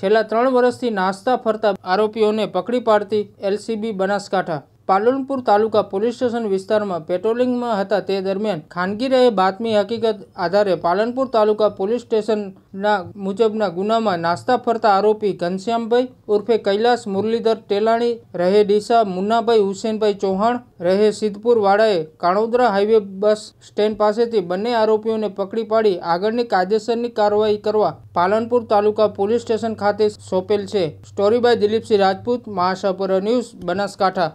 છેલ્લા ત્રણ વર્ષથી નાસ્તા ફરતા આરોપીઓને પકડી પાડતી LCB Banaskantha Palanpur taluka police station વિસ્તારમાં પેટ્રોલિંગમાં હતા તે દરમિયાન ખાનગીરાએ બાતમી હકીકત આધારે પાલનપુર તાલુકા પોલીસ સ્ટેશનના મુજબના ગુનામાં નાસ્તા ફરતા આરોપી ઘનશ્યામભાઈ ઉર્ફે કૈલાસ મુરલીધર ટેલાણી રહે ડીસા મુન્નાભાઈ હુસેનભાઈ ચૌહાણ રહે સિદ્ધપુર વાળાએ કાણોદરા હાઈવે બસ સ્ટેન્ડ પાસેથી બંને આરોપીઓને પકડી પાડી આગળની કાયદેસરની કાર્યવાહી કરવા પાલનપુર તાલુકા પોલીસ સ્ટેશન ખાતે સોંપેલ છે story by Dilipsinh Rajput Mahasapura news Banaskantha